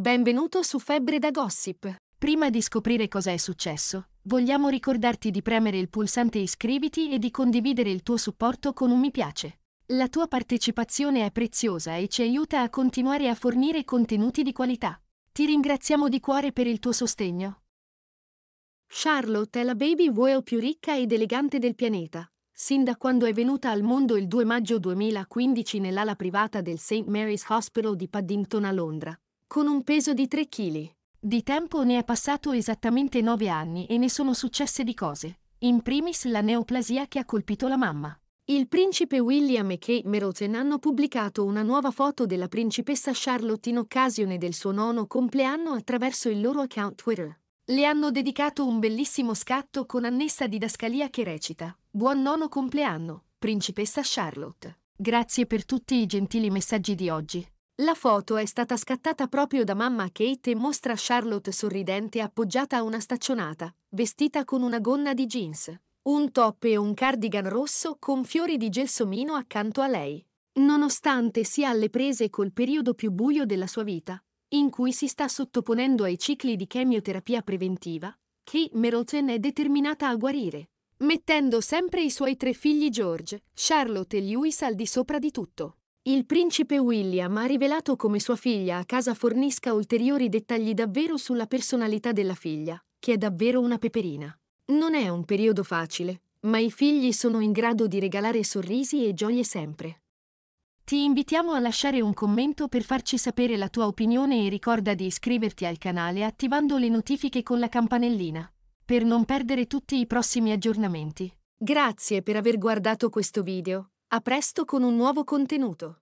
Benvenuto su Febbre da Gossip. Prima di scoprire cosa è successo, vogliamo ricordarti di premere il pulsante iscriviti e di condividere il tuo supporto con un mi piace. La tua partecipazione è preziosa e ci aiuta a continuare a fornire contenuti di qualità. Ti ringraziamo di cuore per il tuo sostegno. Charlotte è la baby whale più ricca ed elegante del pianeta, sin da quando è venuta al mondo il 2 maggio 2015 nell'ala privata del St. Mary's Hospital di Paddington a Londra con un peso di 3 kg. Di tempo ne è passato esattamente 9 anni e ne sono successe di cose, in primis la neoplasia che ha colpito la mamma. Il principe William e Kate Meroten hanno pubblicato una nuova foto della principessa Charlotte in occasione del suo nono compleanno attraverso il loro account Twitter. Le hanno dedicato un bellissimo scatto con annessa didascalia che recita Buon nono compleanno, principessa Charlotte. Grazie per tutti i gentili messaggi di oggi. La foto è stata scattata proprio da mamma Kate e mostra Charlotte sorridente appoggiata a una staccionata, vestita con una gonna di jeans, un top e un cardigan rosso con fiori di gelsomino accanto a lei. Nonostante sia alle prese col periodo più buio della sua vita, in cui si sta sottoponendo ai cicli di chemioterapia preventiva, Kate Middleton è determinata a guarire, mettendo sempre i suoi tre figli George, Charlotte e Lewis al di sopra di tutto. Il principe William ha rivelato come sua figlia a casa fornisca ulteriori dettagli davvero sulla personalità della figlia, che è davvero una peperina. Non è un periodo facile, ma i figli sono in grado di regalare sorrisi e gioie sempre. Ti invitiamo a lasciare un commento per farci sapere la tua opinione e ricorda di iscriverti al canale attivando le notifiche con la campanellina, per non perdere tutti i prossimi aggiornamenti. Grazie per aver guardato questo video. A presto con un nuovo contenuto.